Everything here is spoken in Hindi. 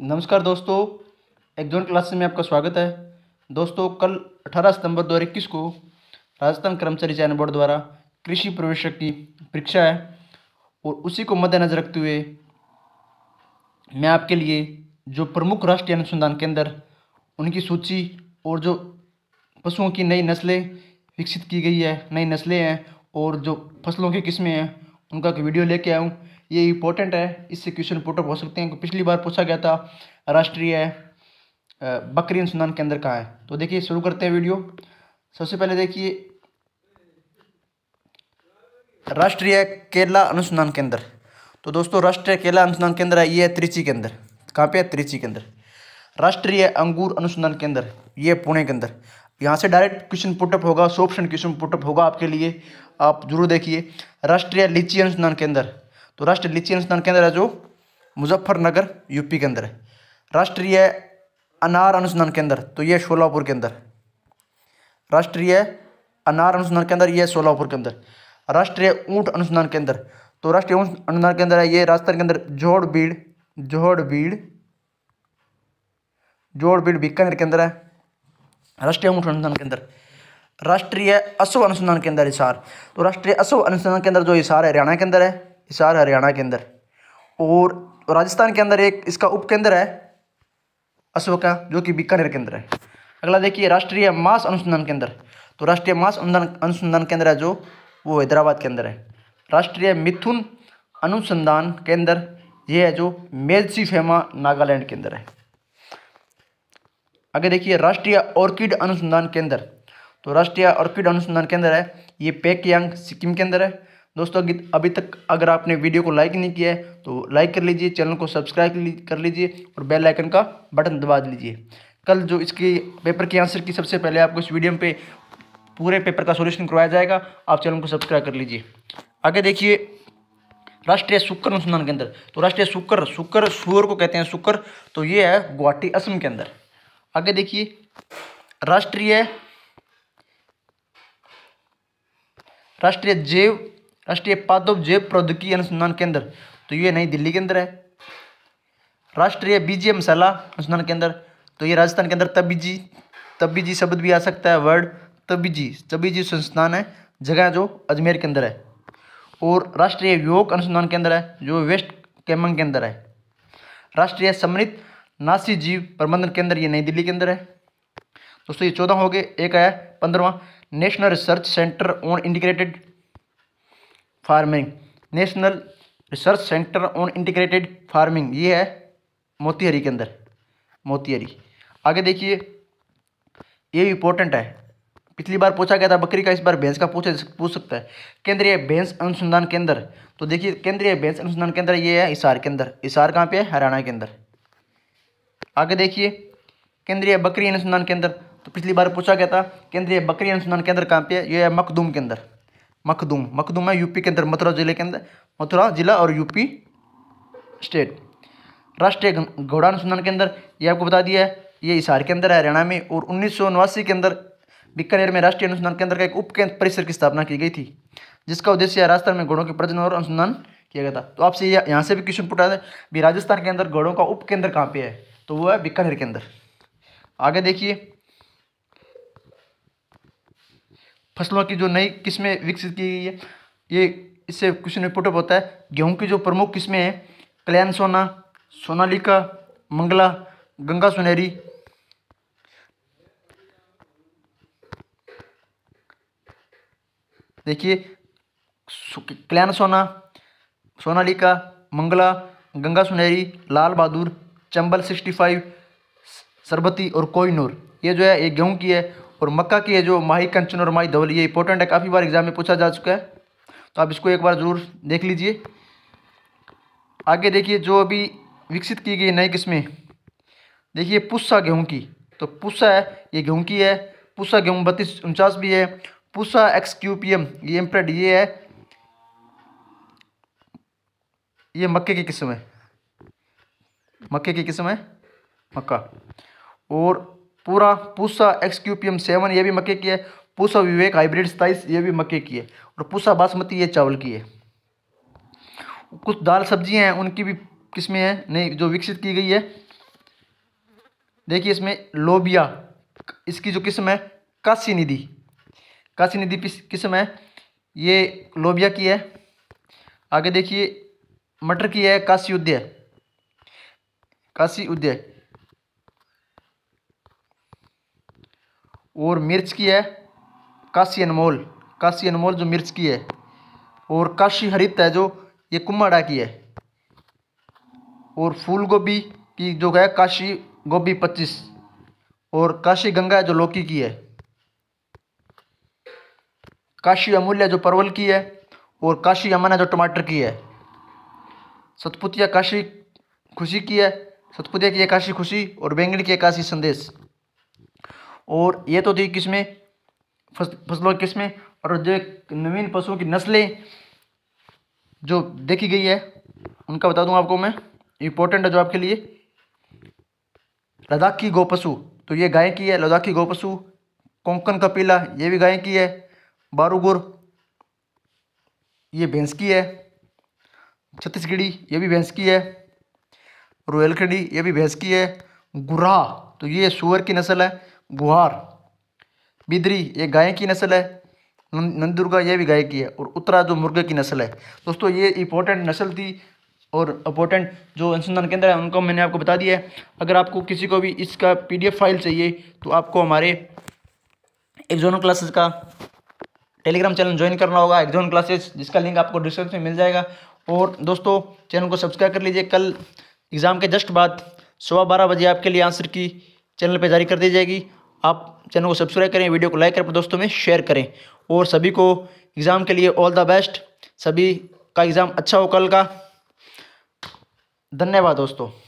नमस्कार दोस्तों एग्जॉन क्लास में आपका स्वागत है दोस्तों कल 18 सितंबर 2021 को राजस्थान कर्मचारी चयन बोर्ड द्वारा कृषि प्रवेशक की परीक्षा है और उसी को मद्देनजर रखते हुए मैं आपके लिए जो प्रमुख राष्ट्रीय अनुसंधान केंद्र उनकी सूची और जो पशुओं की नई नस्लें विकसित की गई है नई नस्लें हैं और जो फसलों की किस्में हैं उनका एक वीडियो लेके आऊँ ये इंपॉर्टेंट है इससे क्वेश्चन पुटअप हो सकते हैं पिछली बार पूछा गया था राष्ट्रीय बकरी अनुसंधान केंद्र कहाँ है तो देखिए शुरू करते हैं वीडियो सबसे पहले देखिए राष्ट्रीय केला अनुसंधान केंद्र तो दोस्तों राष्ट्रीय केला अनुसंधान केंद्र है ये है त्रिची के अंदर कहाँ पे है त्रिची के अंदर राष्ट्रीय अंगूर अनुसंधान केंद्र ये पुणे के अंदर यहाँ से डायरेक्ट क्वेश्चन पुटअप होगा सो ऑप्शन क्वेश्चन पुटअप होगा आपके लिए आप जरूर देखिए राष्ट्रीय लीची अनुसंधान केंद्र तो राष्ट्रीय लीची अनुसंधान केंद्र है जो मुजफ्फरनगर यूपी के अंदर है राष्ट्रीय अनार अनुसंधान केंद्र तो ये सोलापुर के अंदर राष्ट्रीय अनार अनुसंधान केंद्र ये सोलापुर के अंदर राष्ट्रीय ऊँट अनुसंधान केंद्र तो राष्ट्रीय ऊँट अनुसंधान केंद्र है ये राजस्थान के अंदर जोड़ भीड़ जोड़ भीड़ जोड़ भीड़ बीकानेर के अंदर है राष्ट्रीय ऊँट अनुसंधान केंद्र राष्ट्रीय अशुभ अनुसंधान केंद्र हिसार तो राष्ट्रीय अशुभ अनुसंधान केंद्र जो हिसार हरियाणा के अंदर है हिसार हरियाणा के अंदर और राजस्थान के अंदर एक इसका उप केंद्र है अशोका जो कि बीकानेर केंद्र है अगला देखिए राष्ट्रीय मांस अनुसंधान केंद्र तो राष्ट्रीय मांस अनुसंधान केंद्र है जो वो हैदराबाद के अंदर है राष्ट्रीय मिथुन अनुसंधान केंद्र ये है जो मेलसी फेमा नागालैंड के अंदर है आगे देखिए राष्ट्रीय ऑर्किड अनुसंधान केंद्र तो राष्ट्रीय ऑर्किड अनुसंधान केंद्र है ये पेकयांग सिक्किम के अंदर है दोस्तों अभी तक अगर आपने वीडियो को लाइक नहीं किया है तो लाइक कर लीजिए चैनल को सब्सक्राइब कर लीजिए और बेल आइकन का बटन दबा लीजिए कल जो इसके पेपर के आंसर की सबसे पहले आपको इस वीडियो पे पूरे पेपर का सॉल्यूशन करवाया जाएगा आप चैनल को सब्सक्राइब कर लीजिए आगे देखिए राष्ट्रीय शुक्र अनुसंधान केंद्र तो राष्ट्रीय शुक्र शुक्र सुअर को कहते हैं शुक्र तो ये है गुवाहाटी असम के अंदर आगे देखिए राष्ट्रीय राष्ट्रीय जैव राष्ट्रीय पादप जैव प्रौद्योगिकी अनुसंधान केंद्र तो ये नई दिल्ली के अंदर है राष्ट्रीय बीजी मसाला अनुसंधान केंद्र तो ये राजस्थान के अंदर तबीजी तबीजी शब्द भी आ सकता है वर्ड तबीजी तबीजी संस्थान है जगह जो अजमेर के अंदर है और राष्ट्रीय योग अनुसंधान केंद्र है जो वेस्ट कैमंग के अंदर है राष्ट्रीय समृद्ध नासी जीव प्रबंधन केंद्र ये नई दिल्ली के अंदर है दोस्तों ये चौदह हो गए एक आया पंद्रवा national research centre on integrated farming national research centre on integrated farming ये है मोतीहरी के अंदर मोतीहरी आगे देखिए ये भी इंपॉर्टेंट है पिछली बार पूछा गया था बकरी का इस बार भैंस का पूछा पूछ सकता है केंद्रीय भैंस अनुसंधान केंद्र तो देखिए केंद्रीय भैंस अनुसंधान केंद्र ये है इसार के अंदर इसार कहाँ पे है हरियाणा के अंदर आगे देखिए केंद्रीय बकरी अनुसंधान केंद्र तो पिछली बार पूछा गया था केंद्रीय बकरी अनुसंधान केंद्र कहाँ पे है ये है मखदूम के अंदर मखदूम मखदूम है यूपी के अंदर मथुरा जिले के अंदर मथुरा जिला और यूपी स्टेट राष्ट्रीय घोड़ा अनुसंधान के अंदर ये आपको बता दिया है ये हिसार के अंदर है हरियाणा में और उन्नीस के अंदर बीकानेर में राष्ट्रीय अनुसंधान केंद्र का एक उप केंद्र परिसर की स्थापना की गई थी जिसका उद्देश्य राजस्थान में घोड़ों के प्रजन और अनुसंधान किया गया था तो आपसे यह यहाँ से भी क्वेश्चन पूछा था भी राजस्थान के अंदर घोड़ों का उप केंद्र कहाँ पे है तो वो है बीकानेर के अंदर आगे देखिए फसलों की जो नई किस्में विकसित की गई है ये इससे क्वेश्चन में पुटअप होता है गेहूँ की जो प्रमुख किस्में हैं कल्याण सोना सोनालिका मंगला गंगा सुनहरी देखिए कल्याण सोना सोनालिका मंगला गंगा सुनहरी लाल बहादुर चंबल सिक्सटी फाइव सरबती और कोइनूर ये जो है ये गेहूँ की है और मक्का की है जो माही कंचन और माही धवल ये इंपॉर्टेंट है काफ़ी बार एग्जाम में पूछा जा चुका है तो आप इसको एक बार ज़रूर देख लीजिए आगे देखिए जो अभी विकसित की गई नई किस्में देखिए पुस्सा गेहूं की तो पुस्सा है ये गेहूं की है पुस्सा गेहूं बत्तीस उनचास भी है Pusa X Q P M ये एम्प्रेड ये है ये मक्के की किस्म है मक्के की किस्म है मक्का और पूरा Pusa X Q P M seven ये भी मक्के की है पूसा विवेक हाइब्रिड स्ताइस ये भी मक्के की है और पूसा बासमती ये चावल की है कुछ दाल सब्जियां हैं उनकी भी किस्में हैं नहीं जो विकसित की गई है देखिए इसमें लोबिया इसकी जो किस्म है काशी निधि काशी निधि किस्म है ये लोबिया की है आगे देखिए मटर की है काशी उदय काशी उदय और मिर्च की है काशी अनमोल काशी अनमोल जो मिर्च की है और काशी हरित है जो ये कुम्माड़ा की है और फूल गोभी की जो है काशी गोभी पच्चीस और काशी गंगा है जो लौकी की है काशी अमूल्य जो परवल की है और काशी अमन है जो टमाटर की है सतपुतिया काशी खुशी की है सतपुतिया की है काशी खुशी और बैंगन की है काशी संदेश और ये तो थी किस्में फसलों की किस्में और जो नवीन पशुओं की नस्लें जो देखी गई है उनका बता दूं आपको मैं इम्पोर्टेंट है जो आपके लिए लद्दाखी पशु तो ये गाय की है लद्दाखी पशु कोंकण कपीला ये भी गाय की है बारूगुर ये भैंस की है छत्तीसगढ़ी ये भी भैंस की है रोयलखड़ी ये भी भैंस की है गुरा तो ये सुअर की नस्ल है बुहार बिदरी ये गाय की नस्ल है नंदुर्गा ये भी गाय की है और उत्तरा जो मुर्गे की नस्ल है दोस्तों ये इंपॉर्टेंट नस्ल थी और इंपॉर्टेंट जो अनुसंधान केंद्र है उनको मैंने आपको बता दिया है अगर आपको किसी को भी इसका पीडीएफ फाइल चाहिए तो आपको हमारे एग्जोन क्लासेस का टेलीग्राम चैनल ज्वाइन करना होगा एग्जोन क्लासेस जिसका लिंक आपको डिस्क्रिप्शन में मिल जाएगा और दोस्तों चैनल को सब्सक्राइब कर लीजिए कल एग्ज़ाम के जस्ट बाद सुबह बारह बजे आपके लिए आंसर की चैनल पर जारी कर दी जाएगी आप चैनल को सब्सक्राइब करें वीडियो को लाइक करें अपने दोस्तों में शेयर करें और सभी को एग्ज़ाम के लिए ऑल द बेस्ट सभी का एग्ज़ाम अच्छा हो कल का धन्यवाद दोस्तों